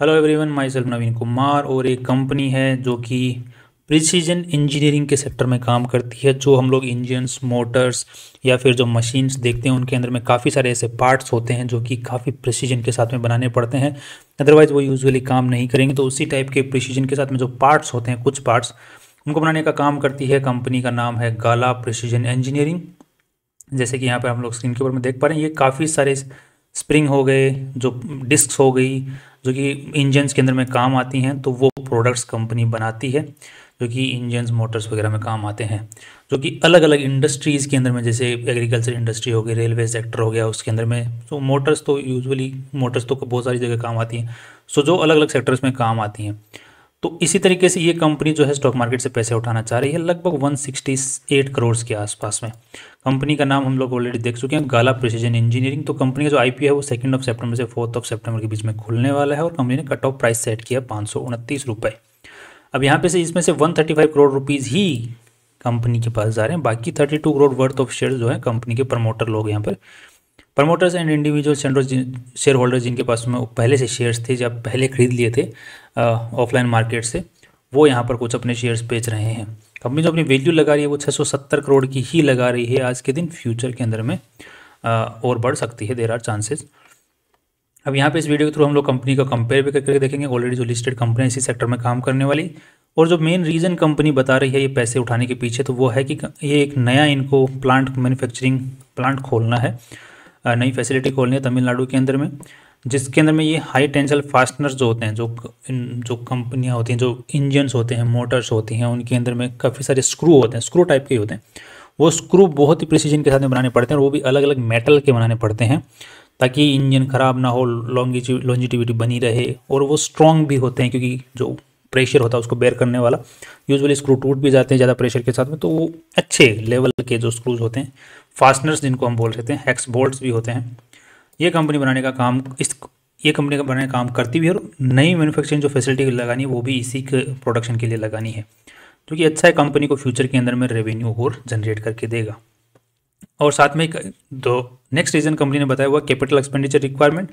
Hello everyone myself Naveen Kumar और एक company है जो कि प्रिसीजन इंजीनियरिंग के सेक्टर में काम करती है जो हम लोग इंजन्स मोटर्स या फिर जो मशीन्स देखते हैं उनके अंदर में काफ़ी सारे ऐसे पार्ट्स होते हैं जो कि काफ़ी प्रिसीजन के साथ में बनाने पड़ते हैं अदरवाइज़ वो यूजुअली काम नहीं करेंगे तो उसी टाइप के प्रिसीजन के साथ में जो पार्ट्स होते हैं कुछ पार्ट्स उनको बनाने का काम करती है कंपनी का नाम है गाला प्रिसीजन इंजीनियरिंग जैसे कि यहाँ पर हम लोग स्क्रीन के ऊपर में देख पा रहे हैं ये काफ़ी सारे स्प्रिंग हो गए जो डिस्क हो गई जो कि इंजन्स के अंदर में काम आती हैं तो वो प्रोडक्ट्स कंपनी बनाती है जो कि इंजन्स मोटर्स वगैरह में काम आते हैं जो कि अलग अलग इंडस्ट्रीज़ के अंदर में जैसे एग्रीकल्चर इंडस्ट्री हो गई रेलवे सेक्टर हो गया उसके अंदर में तो मोटर्स तो यूजुअली मोटर्स तो बहुत सारी जगह काम आती हैं सो जो अलग अलग सेक्टर्स में काम आती हैं तो इसी तरीके से ये कंपनी जो है स्टॉक मार्केट से पैसे उठाना चाह रही है लगभग 168 करोड़ के आसपास में कंपनी का नाम हम लोग ऑलरेडी देख चुके हैं गाला प्रिसीजन इंजीनियरिंग तो कंपनी का जो आईपीओ है वो सेकंड ऑफ सेप्टेम्बर से फोर्थ ऑफ सेप्टेम्बर के बीच में खुलने वाला है और कंपनी ने कट ऑफ प्राइस सेट किया पाँच अब यहाँ पे से इसमें से वन करोड़ रुपीज़ ही कंपनी के पास जा रहे हैं बाकी thirty crore worth of share जो है कंपनी के प्रमोटर लोग यहाँ पर promoters and individual share holder जिनके पास में पहले से शेयर्स थे जब पहले खरीद लिए थे ऑफलाइन मार्केट से वो यहाँ पर कुछ अपने शेयर्स बेच रहे हैं कंपनी जो अपनी वैल्यू लगा रही है वो 670 करोड़ की ही लगा रही है आज के दिन फ्यूचर के अंदर में और बढ़ सकती है देर आर चांसेस अब यहाँ पे इस वीडियो के थ्रू हम लोग कंपनी का कंपेयर भी करके देखेंगे ऑलरेडी जो लिस्टेड कंपनी इसी सेक्टर में काम करने वाली और जो मेन रीज़न कंपनी बता रही है ये पैसे उठाने के पीछे तो वो है कि ये एक नया इनको प्लांट मैन्युफैक्चरिंग प्लांट खोलना है नई फैसिलिटी खोलनी है तमिलनाडु के अंदर में जिसके अंदर में ये हाई टेंशन फास्टनर्स जो होते हैं जो जो कंपनियां होती हैं जो इंजन्स होते हैं मोटर्स होती हैं उनके अंदर में काफ़ी सारे स्क्रू होते हैं स्क्रू टाइप के ही होते हैं वो स्क्रू बहुत ही प्रिसीजन के साथ में बनाने पड़ते हैं और वो भी अलग अलग मेटल के बनाने पड़ते हैं ताकि इंजन ख़राब ना हो लॉन्गि लॉन्जिटिविटी बनी रहे और वो स्ट्रॉन्ग भी होते हैं क्योंकि जो प्रेशर होता है उसको बेयर करने वाला यूजुअली स्क्रू टूट भी जाते हैं ज़्यादा प्रेशर के साथ में तो वो अच्छे लेवल के जो स्क्रूज होते हैं फास्टनर्स जिनको हम बोल रहे हैं हैक्स बोल्ट्स भी होते हैं ये कंपनी बनाने का काम इस ये कंपनी का बनाने का काम करती भी है और नई मैन्युफैक्चरिंग जो फैसिलिटी लगानी है वो भी इसी के प्रोडक्शन के लिए लगानी है जो कि अच्छा है कंपनी को फ्यूचर के अंदर में रेवेन्यू और जनरेट करके देगा और साथ में दो नेक्स्ट रीज़न कंपनी ने बताया हुआ कैपिटल एक्सपेंडिचर रिक्वायरमेंट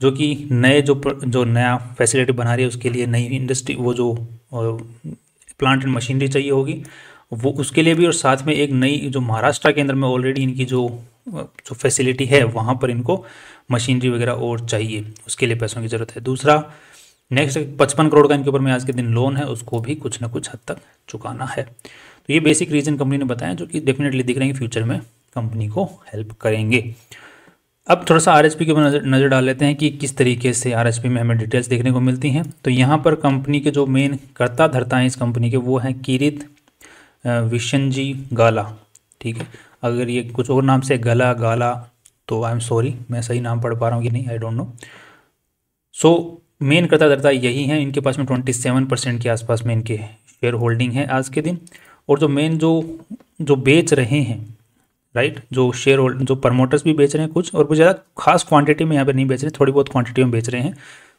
जो कि नए जो जो नया फैसिलिटी बना रही है उसके लिए नई इंडस्ट्री वो जो प्लांट एंड मशीनरी चाहिए होगी वो उसके लिए भी और साथ में एक नई जो महाराष्ट्र के अंदर में ऑलरेडी इनकी जो जो फैसिलिटी है वहाँ पर इनको मशीनरी वगैरह और चाहिए उसके लिए पैसों की ज़रूरत है दूसरा नेक्स्ट पचपन करोड़ का इनके ऊपर में आज के दिन लोन है उसको भी कुछ ना कुछ हद तक चुकाना है तो ये बेसिक रीज़न कंपनी ने बताया जो कि डेफिनेटली दिख रहे हैं फ्यूचर में कंपनी को हेल्प करेंगे अब थोड़ा सा आर के ऊपर नज़र नज़र डाल लेते हैं कि किस तरीके से आर में हमें डिटेल्स देखने को मिलती हैं तो यहाँ पर कंपनी के जो मेन कर्ता धरता हैं इस कंपनी के वो हैं कीरित विशन जी गाला ठीक है अगर ये कुछ और नाम से गला गाला तो आई एम सॉरी मैं सही नाम पढ़ पा रहा हूँ कि नहीं आई डोंट नो सो मेन करता दर्ता यही है इनके पास में ट्वेंटी सेवन परसेंट के आसपास में इनके शेयर होल्डिंग है आज के दिन और जो मेन जो जो बेच रहे हैं राइट जो शेयर होल्ड जो प्रमोटर्स भी बेच रहे हैं कुछ और कुछ ज़्यादा खास क्वांटिटी में यहाँ पर नहीं बेच रहे थोड़ी बहुत क्वांटिटी में बेच रहे हैं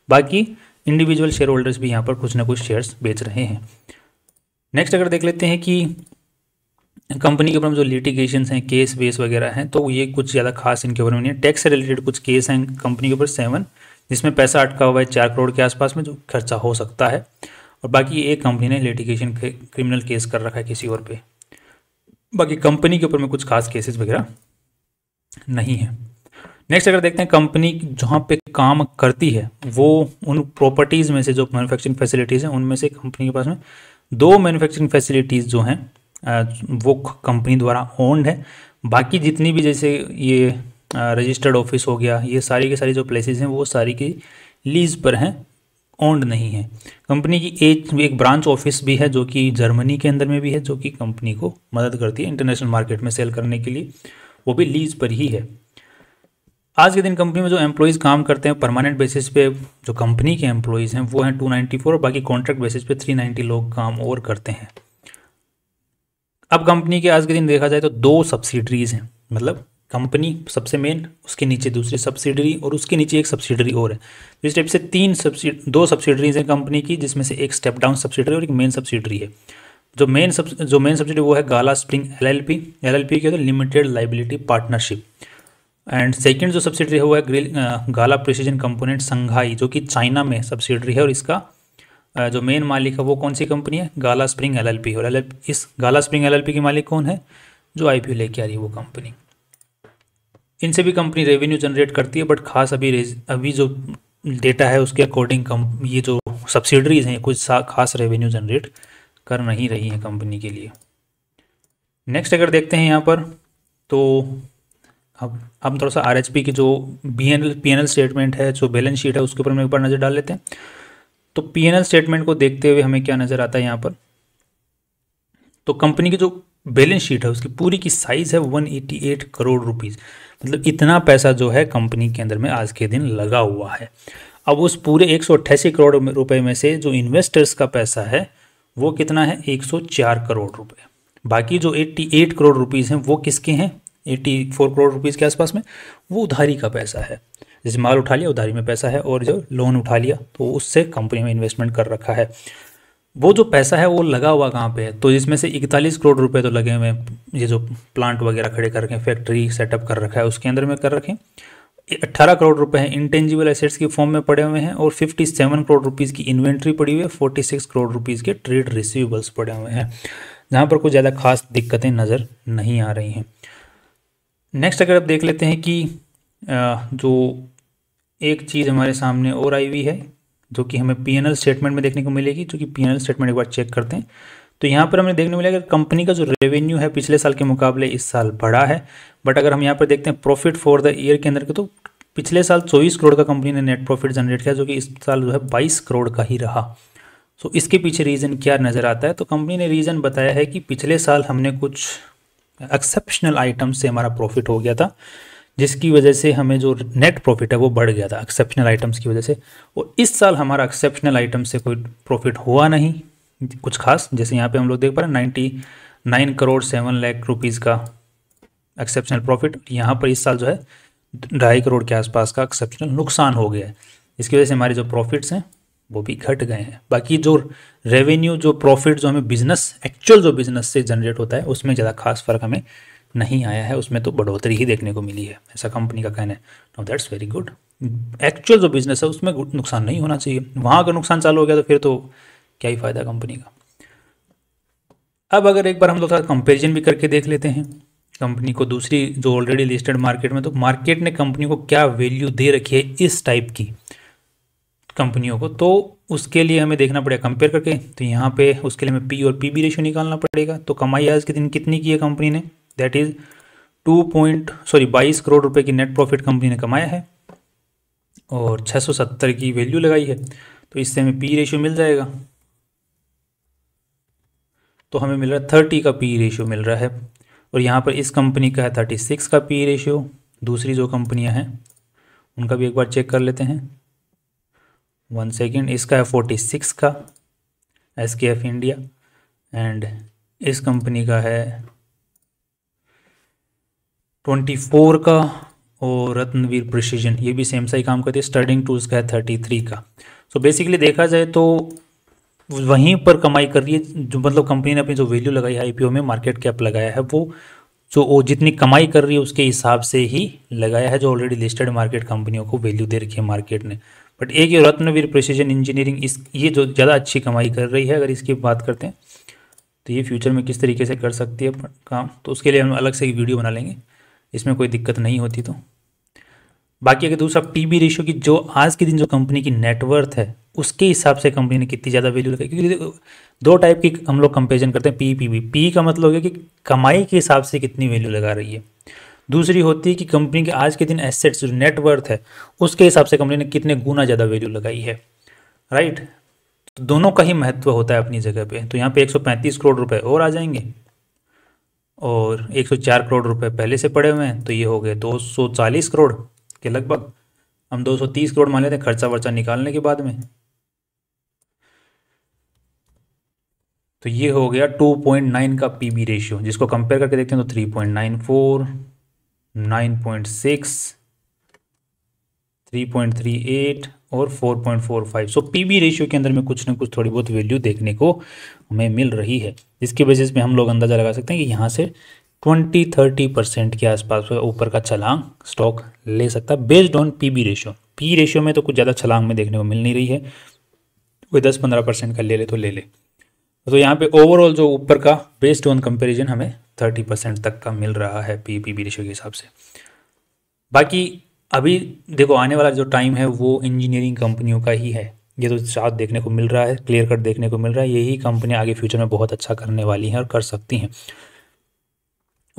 बाकी इंडिविजुअल शेयर होल्डर्स भी यहाँ पर कुछ ना कुछ शेयर्स बेच रहे हैं नेक्स्ट अगर देख लेते हैं कि कंपनी के ऊपर में जो लिटिगेशन हैं केस बेस वगैरह हैं तो ये कुछ ज़्यादा खास इनके ऊपर में नहीं है टैक्स से रिलेटेड कुछ केस हैं कंपनी के ऊपर सेवन जिसमें पैसा अटका हुआ है चार करोड़ के आसपास में जो खर्चा हो सकता है और बाकी एक कंपनी ने लिटिगेशन के, क्रिमिनल केस कर रखा है किसी और पे बाकी कंपनी के ऊपर में कुछ खास केसेस वगैरह नहीं है नेक्स्ट अगर देखते हैं कंपनी जहाँ पे काम करती है वो उन प्रॉपर्टीज़ में से जो मैन्युफैक्चरिंग फैसिलिटीज़ हैं उनमें से कंपनी के पास में दो मैन्युफैक्चरिंग फैसिलिटीज़ जो हैं वो कंपनी द्वारा ओन्ड है बाकी जितनी भी जैसे ये रजिस्टर्ड ऑफिस हो गया ये सारी के सारी जो प्लेसेस हैं वो सारी की लीज पर हैं ओन्ड नहीं है कंपनी की एक एक ब्रांच ऑफिस भी है जो कि जर्मनी के अंदर में भी है जो कि कंपनी को मदद करती है इंटरनेशनल मार्केट में सेल करने के लिए वो भी लीज पर ही है आज के दिन कंपनी में जो एम्प्लॉयज़ काम करते हैं परमानेंट बेसिस पे जो कंपनी के एम्प्लॉयज़ हैं वो हैं 294 बाकी कॉन्ट्रैक्ट बेसिस पे 390 लोग काम और करते हैं अब कंपनी के आज के दिन देखा जाए तो दो सब्सिडरीज हैं मतलब कंपनी सबसे मेन उसके नीचे दूसरी सब्सिडरी और उसके नीचे एक सब्सिडरी और है तो इस टाइप से तीन सब्सिडी दो सब्सिडरीज हैं कंपनी की जिसमें से एक स्टेप डाउन सब्सिडरी और एक मेन सब्सिडरी है जो मेन सब जो मेन सब्सिडी वो है Gala spring L L P L L P के limited liability partnership and second जो सब्सिडी है वो है ग्रिल गाला प्रिसीजन कंपोनेंट संघाई जो कि चाइना में सब्सिडरी है और इसका जो मेन मालिक है वो कौन सी कंपनी है गाला स्प्रिंग एल और एल इस गाला स्प्रिंग एल की मालिक कौन है जो आई लेके आ रही है वो कंपनी इनसे भी कंपनी रेवेन्यू जनरेट करती है बट खास अभी अभी जो डेटा है उसके अकॉर्डिंग कम ये जो सब्सिडरीज हैं कुछ खास रेवेन्यू जनरेट कर नहीं रही हैं कंपनी के लिए नेक्स्ट अगर देखते हैं यहाँ पर तो अब हम थोड़ा सा आर की जो बी एन एल स्टेटमेंट है जो बैलेंस शीट है उसके ऊपर हम एक बार नज़र डाल लेते हैं तो एल स्टेटमेंट को देखते हुए हमें क्या नज़र आता है यहाँ पर तो कंपनी की जो बैलेंस शीट है उसकी पूरी की साइज़ है 188 करोड़ रुपीज़ मतलब इतना पैसा जो है कंपनी के अंदर में आज के दिन लगा हुआ है अब उस पूरे एक करोड़ रुपए में से जो इन्वेस्टर्स का पैसा है वो कितना है 104 करोड़ रुपए बाकी जो 88 करोड़ रुपीज़ हैं वो किसके हैं 84 करोड़ रुपीज़ के आसपास में वो उधारी का पैसा है जैसे माल उठा लिया उधारी में पैसा है और जो लोन उठा लिया तो उससे कंपनी में इन्वेस्टमेंट कर रखा है वो जो पैसा है वो लगा हुआ कहाँ पे है तो इसमें से इकतालीस करोड़ रुपए तो लगे हुए हैं ये जो प्लांट वगैरह खड़े कर रखें फैक्ट्री सेटअप कर रखा है उसके अंदर में कर रखें अट्ठारह करोड़ रुपए हैं इंटेंजिबल एसेट्स की फॉर्म में पड़े हुए हैं और फिफ्टी सेवन करोड़ रुपीज़ की इन्वेंट्री पड़ी हुई है फोर्टी सिक्स करोड़ रुपीज़ के ट्रेड रिसिवेबल्स पड़े हुए हैं जहाँ पर कोई ज़्यादा खास दिक्कतें नज़र नहीं आ रही हैं नेक्स्ट अगर आप देख लेते हैं कि जो एक चीज़ हमारे सामने और आई हुई है जो कि हमें पी स्टेटमेंट में देखने को मिलेगी जो कि पी स्टेटमेंट एक बार चेक करते हैं तो यहाँ पर हमें देखने को मिलेगा कंपनी का जो रेवेन्यू है पिछले साल के मुकाबले इस साल बढ़ा है बट अगर हम यहाँ पर देखते हैं प्रॉफिट फॉर द ईयर के अंदर के तो पिछले साल 24 करोड़ का कंपनी ने नेट प्रॉफिट जनरेट किया जो कि इस साल जो है 22 करोड़ का ही रहा सो तो so, इसके पीछे रीज़न क्या नज़र आता है तो कंपनी ने रीज़न बताया है कि पिछले साल हमने कुछ एक्सेप्शनल आइटम से हमारा प्रॉफिट हो गया था जिसकी वजह से हमें जो नेट प्रॉफिट है वो बढ़ गया था एक्सेप्शनल आइटम्स की वजह से और इस साल हमारा एक्सेप्शनल आइटम से कोई प्रॉफिट हुआ नहीं कुछ खास जैसे यहाँ पे हम लोग देख पा रहे हैं ninety nine crore seven lakh rupees का एक्सेप्शनल प्रॉफिट यहाँ पर इस साल जो है ढाई करोड़ के आसपास का एक्सेप्शनल नुकसान हो गया है इसकी वजह से हमारे जो प्रॉफिट्स हैं वो भी घट गए हैं बाकी जो रेवेन्यू जो प्रॉफिट जो हमें बिज़नेस एक्चुअल जो बिज़नेस से जनरेट होता है उसमें ज़्यादा खास फर्क हमें नहीं आया है उसमें तो बढ़ोतरी ही देखने को मिली है ऐसा कंपनी का कहना है now that's very good actual जो बिजनेस है उसमें नुकसान नहीं होना चाहिए वहाँ अगर नुकसान चालू हो गया तो फिर तो क्या ही फ़ायदा कंपनी का अब अगर एक बार हम लोग थोड़ा कंपेरिजन भी करके देख लेते हैं कंपनी को दूसरी जो ऑलरेडी लिस्टेड मार्केट में तो मार्केट ने कंपनी को क्या वैल्यू दे रखी है इस टाइप की कंपनियों को तो उसके लिए हमें देखना पड़ेगा कंपेयर करके तो यहाँ पे उसके लिए हमें पी और पी बी रेशियो निकालना पड़ेगा तो कमाई आज के दिन कितनी की है कंपनी ने that is two point sorry बाईस करोड़ रुपए की नेट प्रॉफिट कंपनी ने कमाया है और 670 की वैल्यू लगाई है तो इससे हमें पी रेशियो मिल जाएगा तो हमें मिल रहा है थर्टी का पी रेशियो मिल रहा है और यहाँ पर इस कंपनी का है थर्टी सिक्स का पी रेशियो दूसरी जो कंपनियाँ हैं उनका भी एक बार चेक कर लेते हैं वन सेकेंड इसका है फोर्टी सिक्स का S K F India and इस कंपनी का है ट्वेंटी फोर का और रत्नवीर प्रिसीजन ये भी सेम सा ही काम करती है स्टर्डिंग टूल्स का है थर्टी थ्री का सो so बेसिकली देखा जाए तो वहीं पर कमाई कर रही है जो मतलब कंपनी ने अपनी जो वैल्यू लगाई है आईपीओ में मार्केट कैप लगाया है वो जो वो जितनी कमाई कर रही है उसके हिसाब से ही लगाया है जो ऑलरेडी लिस्टेड मार्केट कंपनियों को वैल्यू दे रखी है मार्केट ने बट एक ये रत्नवीर प्रिसीजन इंजीनियरिंग इस ये जो ज़्यादा अच्छी कमाई कर रही है अगर इसकी बात करते हैं तो ये फ्यूचर में किस तरीके से कर सकती है काम तो उसके लिए हम अलग से एक वीडियो बना लेंगे इसमें कोई दिक्कत नहीं होती तो बाकी अगर दूसरा पी बी रेशियो की जो आज के दिन जो कंपनी की नेटवर्थ है उसके हिसाब से कंपनी ने कितनी ज़्यादा वैल्यू लगाई क्योंकि दो टाइप की हम लोग कंपेरिजन करते हैं पी पी बी पी का मतलब है कि कमाई के हिसाब से कितनी वैल्यू लगा रही है दूसरी होती है कि कंपनी के आज के दिन एसेट्स जो नेटवर्थ है उसके हिसाब से कंपनी ने कितने गुना ज़्यादा वैल्यू लगाई है राइट तो दोनों का ही महत्व होता है अपनी जगह पे तो यहाँ पे 135 करोड़ रुपए और आ जाएंगे और 104 करोड़ रुपए पहले से पड़े हुए हैं तो ये हो गए 240 करोड़ के लगभग हम 230 करोड़ मान लेते हैं खर्चा वर्चा निकालने के बाद में तो ये हो गया 2.9 का पीबी रेशियो जिसको कंपेयर करके देखते हैं तो 3.94 9.6 3.38 और 4.45 सो पी बी रेशियो के अंदर में कुछ ना कुछ थोड़ी बहुत वैल्यू देखने को हमें मिल रही है जिसकी वजह से हम लोग अंदाज़ा लगा सकते हैं कि यहाँ से 20 30 परसेंट के आसपास ऊपर का छलांग स्टॉक ले सकता है based on P B ratio P ratio में तो कुछ ज़्यादा छलांग में देखने को मिल नहीं रही है कोई दस पंद्रह परसेंट का ले ले तो ले ले तो यहाँ पे ओवरऑल जो ऊपर का बेस्ड ऑन कंपेरिजन हमें थर्टी परसेंट तक का मिल रहा है पी पी बी रेशियो के हिसाब से बाकी अभी देखो आने वाला जो टाइम है वो इंजीनियरिंग कंपनियों का ही है ये तो साथ देखने को मिल रहा है क्लियर कट देखने को मिल रहा है यही कंपनियाँ आगे फ्यूचर में बहुत अच्छा करने वाली हैं और कर सकती हैं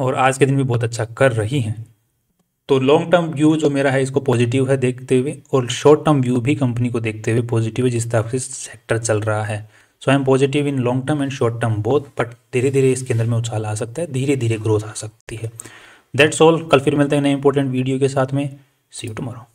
और आज के दिन भी बहुत अच्छा कर रही हैं तो लॉन्ग टर्म व्यू जो मेरा है इसको पॉजिटिव है देखते हुए और शॉर्ट टर्म व्यू भी कंपनी को देखते हुए पॉजिटिव है जिस तरह से सेक्टर चल रहा है so I am positive in long term and short term both but धीरे धीरे इसके अंदर में उछाल आ सकता है धीरे धीरे ग्रोथ आ सकती है दैट्स ऑल कल फिर मिलते हैं नए इंपॉर्टेंट वीडियो के साथ में See you tomorrow.